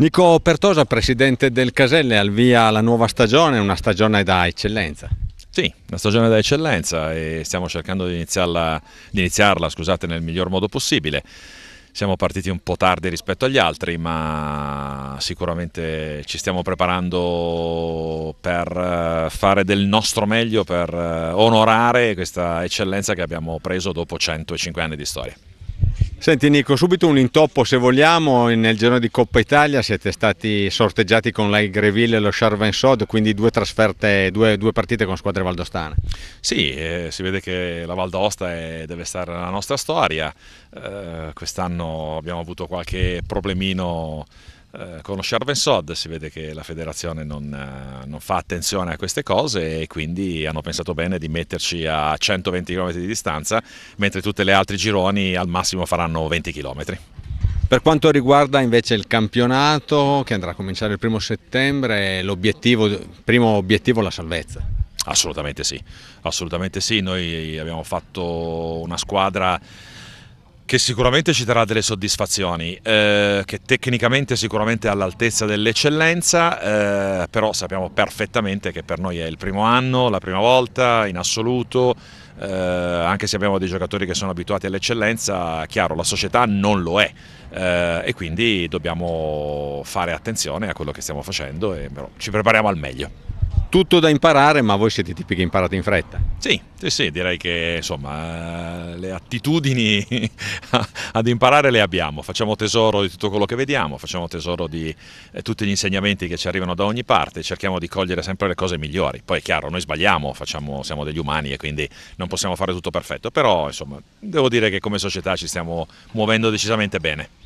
Nico Pertosa, presidente del Caselle, al via la nuova stagione, una stagione da eccellenza. Sì, una stagione da eccellenza e stiamo cercando di iniziarla, di iniziarla scusate, nel miglior modo possibile. Siamo partiti un po' tardi rispetto agli altri, ma sicuramente ci stiamo preparando per eh, fare del nostro meglio, per eh, onorare questa eccellenza che abbiamo preso dopo 105 anni di storia. Senti Nico, subito un intoppo se vogliamo, nel giorno di Coppa Italia siete stati sorteggiati con l'Aigreville e lo Charvin Sod, quindi due trasferte, due, due, partite con squadre valdostane. Sì, eh, si vede che la Valdosta è, deve stare nella nostra storia, eh, quest'anno abbiamo avuto qualche problemino eh, con lo Sharven Sod si vede che la federazione non, eh, non, fa attenzione a queste cose e quindi hanno pensato bene di metterci a 120 km di distanza, mentre tutte le altre gironi al massimo faranno 20 km. Per quanto riguarda invece il campionato che andrà a cominciare il primo settembre, l'obiettivo, primo obiettivo è la salvezza. Assolutamente sì, assolutamente sì, noi abbiamo fatto una squadra che sicuramente ci darà delle soddisfazioni, eh, che tecnicamente sicuramente è all'altezza dell'eccellenza, eh, però sappiamo perfettamente che per noi è il primo anno, la prima volta in assoluto, eh, anche se abbiamo dei giocatori che sono abituati all'eccellenza, chiaro, la società non lo è eh, e quindi dobbiamo fare attenzione a quello che stiamo facendo e ci prepariamo al meglio tutto da imparare, ma voi siete i tipi che imparate in fretta. Sì, sì, sì direi che insomma, le attitudini ad imparare le abbiamo, facciamo tesoro di tutto quello che vediamo, facciamo tesoro di eh, tutti gli insegnamenti che ci arrivano da ogni parte, cerchiamo di cogliere sempre le cose migliori. Poi è chiaro, noi sbagliamo, facciamo, siamo degli umani e quindi non possiamo fare tutto perfetto, però insomma, devo dire che come società ci stiamo muovendo decisamente bene.